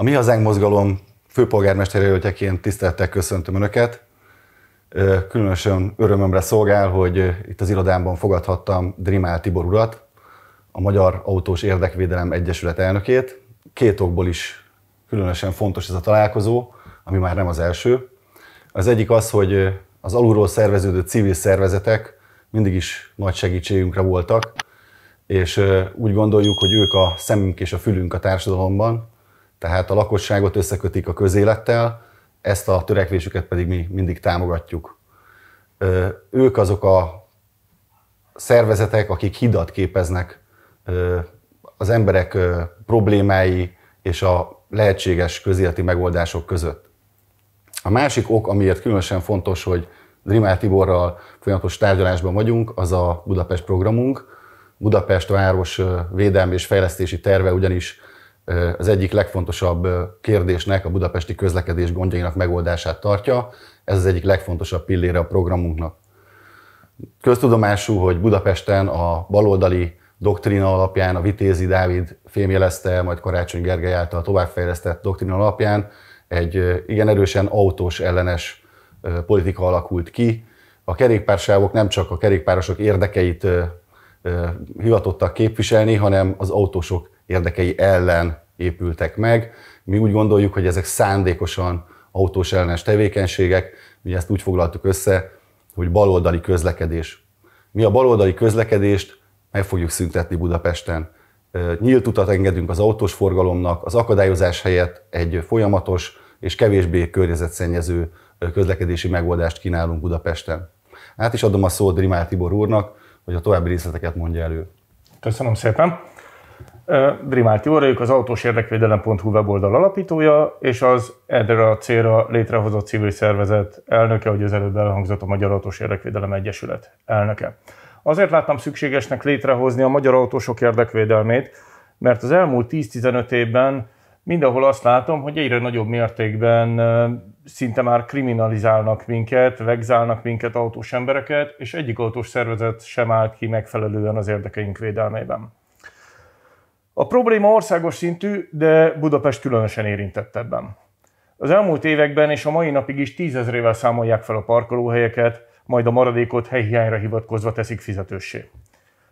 A Mi Hazánk Mozgalom főpolgármester jelöltjeként tisztelettel köszöntöm Önöket. Különösen örömömre szolgál, hogy itt az irodámban fogadhattam Drimál Tibor urat, a Magyar Autós Érdekvédelem Egyesület elnökét. Két okból is különösen fontos ez a találkozó, ami már nem az első. Az egyik az, hogy az alulról szerveződő civil szervezetek mindig is nagy segítségünkre voltak, és úgy gondoljuk, hogy ők a szemünk és a fülünk a társadalomban, tehát a lakosságot összekötik a közélettel, ezt a törekvésüket pedig mi mindig támogatjuk. Ők azok a szervezetek, akik hidat képeznek az emberek problémái és a lehetséges közéleti megoldások között. A másik ok, amiért különösen fontos, hogy Rimál Tiborral folyamatos tárgyalásban vagyunk, az a Budapest programunk. Budapest város védelmi és fejlesztési terve ugyanis az egyik legfontosabb kérdésnek, a budapesti közlekedés gondjainak megoldását tartja. Ez az egyik legfontosabb pillére a programunknak. Köztudomású, hogy Budapesten a baloldali doktrina alapján, a Vitézi Dávid fémjelezte, majd Karácsony Gergely által továbbfejlesztett doktrina alapján egy igen erősen autós ellenes politika alakult ki. A kerékpársávok nem csak a kerékpárosok érdekeit hivatottak képviselni, hanem az autósok érdekei ellen épültek meg. Mi úgy gondoljuk, hogy ezek szándékosan autós ellenes tevékenységek, mi ezt úgy foglaltuk össze, hogy baloldali közlekedés. Mi a baloldali közlekedést meg fogjuk szüntetni Budapesten. Nyílt utat engedünk az autós forgalomnak, az akadályozás helyett egy folyamatos és kevésbé környezetszennyező közlekedési megoldást kínálunk Budapesten. Át is adom a szót Rimár Tibor úrnak, hogy a további részleteket mondja elő. Köszönöm szépen! Drimált Jóra, az az érdekvédelem.hu weboldal alapítója, és az erre a célra létrehozott civil szervezet elnöke, hogy az előbb elhangzott a Magyar Autós Érdekvédelem Egyesület elnöke. Azért láttam szükségesnek létrehozni a magyar autósok érdekvédelmét, mert az elmúlt 10-15 évben mindenhol azt látom, hogy egyre nagyobb mértékben szinte már kriminalizálnak minket, vegzálnak minket autós embereket, és egyik autós szervezet sem állt ki megfelelően az érdekeink védelmében. A probléma országos szintű, de Budapest különösen érintett ebben. Az elmúlt években és a mai napig is tízezrével számolják fel a parkolóhelyeket, majd a maradékot helyhiányra hivatkozva teszik fizetőssé.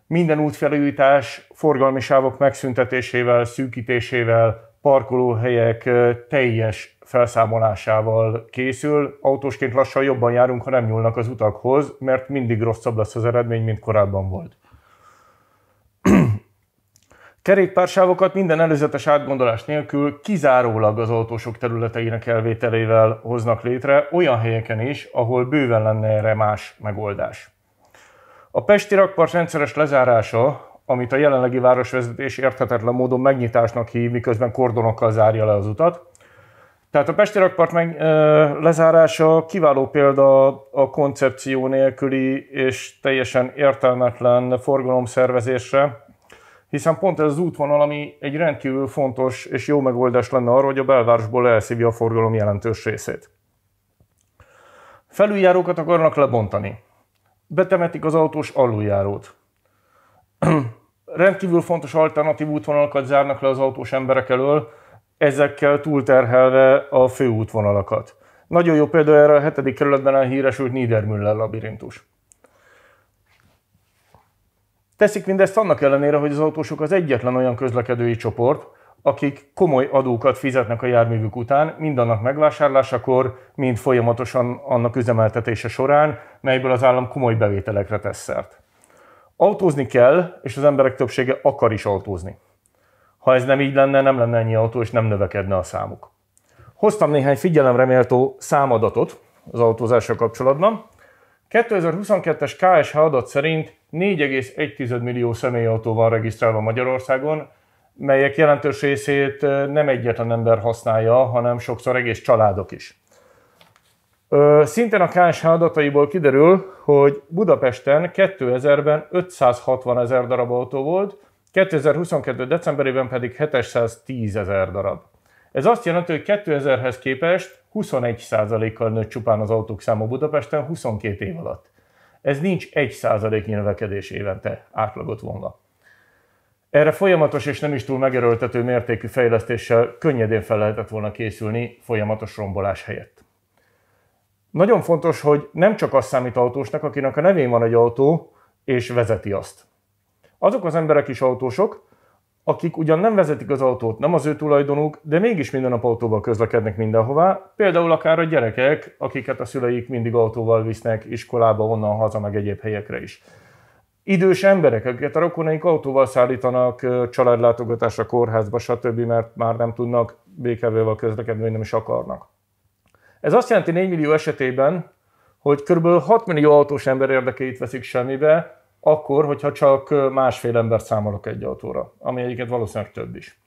Minden útfelújítás forgalmi sávok megszüntetésével, szűkítésével, parkolóhelyek teljes felszámolásával készül. Autósként lassan jobban járunk, ha nem nyúlnak az utakhoz, mert mindig rosszabb lesz az eredmény, mint korábban volt. Kerékpársávokat minden előzetes átgondolás nélkül kizárólag az autósok területeinek elvételével hoznak létre, olyan helyeken is, ahol bőven lenne erre más megoldás. A Pesti rakpart rendszeres lezárása, amit a jelenlegi városvezetés érthetetlen módon megnyitásnak hív, miközben kordonokkal zárja le az utat, tehát a Pesti rakpart meg, ö, lezárása kiváló példa a koncepció nélküli és teljesen értelmetlen forgalomszervezésre, hiszen pont ez az útvonal, ami egy rendkívül fontos és jó megoldás lenne arra, hogy a belvárosból elszívja a forgalom jelentős részét. Felüljárókat akarnak lebontani. Betemetik az autós aluljárót. rendkívül fontos alternatív útvonalakat zárnak le az autós emberek elől, ezekkel túlterhelve a főútvonalakat. Nagyon jó példa erre a 7. kerületben elhíresült Niedermüller labirintus. Teszik mindezt annak ellenére, hogy az autósok az egyetlen olyan közlekedői csoport, akik komoly adókat fizetnek a járművük után, mind annak megvásárlásakor, mind folyamatosan annak üzemeltetése során, melyből az állam komoly bevételekre tesz szert. Autózni kell, és az emberek többsége akar is autózni. Ha ez nem így lenne, nem lenne ennyi autó, és nem növekedne a számuk. Hoztam néhány figyelemreméltó számadatot az autózással kapcsolatban. 2022-es KSH adat szerint 4,1 millió személyautó van regisztrálva Magyarországon, melyek jelentős részét nem egyetlen ember használja, hanem sokszor egész családok is. Szintén a KSH adataiból kiderül, hogy Budapesten 2000-ben 560 ezer darab autó volt, 2022. decemberében pedig 710 ezer darab. Ez azt jelenti, hogy 2000-hez képest 21%-kal nőtt csupán az autók száma Budapesten 22 év alatt. Ez nincs 1%-nyi növekedés évente átlagot vonva. Erre folyamatos és nem is túl megerőltető mértékű fejlesztéssel könnyedén fel lehetett volna készülni folyamatos rombolás helyett. Nagyon fontos, hogy nem csak az számít autósnak, akinek a nevén van egy autó, és vezeti azt. Azok az emberek is autósok, akik ugyan nem vezetik az autót, nem az ő tulajdonuk, de mégis minden nap autóval közlekednek mindenhová, például akár a gyerekek, akiket a szüleik mindig autóval visznek iskolába, onnan haza, meg egyéb helyekre is. Idős emberek, akiket a rokonaik autóval szállítanak családlátogatásra, kórházba, stb., mert már nem tudnak bkv közlekedni, vagy nem is akarnak. Ez azt jelenti 4 millió esetében, hogy kb. 6 millió autós ember érdekeit veszik semmibe, akkor, hogyha csak másfél ember számolok egy autóra, ami egyébként valószínűleg több is.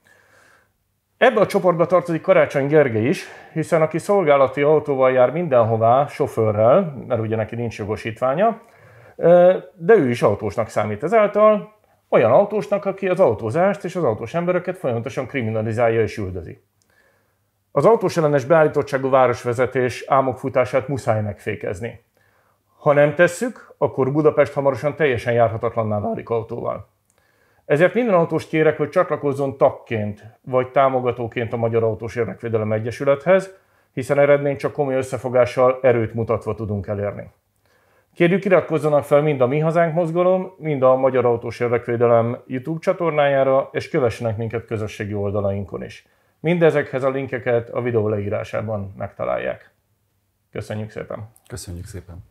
Ebbe a csoportba tartozik Karácsony Gergely is, hiszen aki szolgálati autóval jár mindenhová, sofőrrel, mert ugye neki nincs jogosítványa, de ő is autósnak számít ezáltal, olyan autósnak, aki az autózást és az autós embereket folyamatosan kriminalizálja és üldözi. Az autós ellenes beállítottságú városvezetés álmokfutását muszáj megfékezni. Ha nem tesszük, akkor Budapest hamarosan teljesen járhatatlanná válik autóval. Ezért minden autós kérek, hogy csatlakozzon tagként vagy támogatóként a Magyar Autós Érdekvédelem Egyesülethez, hiszen eredményt csak komoly összefogással erőt mutatva tudunk elérni. Kérjük iratkozzanak fel mind a Mi Hazánk mozgalom, mind a Magyar Autós Érdekvédelem YouTube csatornájára, és kövessenek minket közösségi oldalainkon is. Mindezekhez a linkeket a videó leírásában megtalálják. Köszönjük szépen! Köszönjük szépen!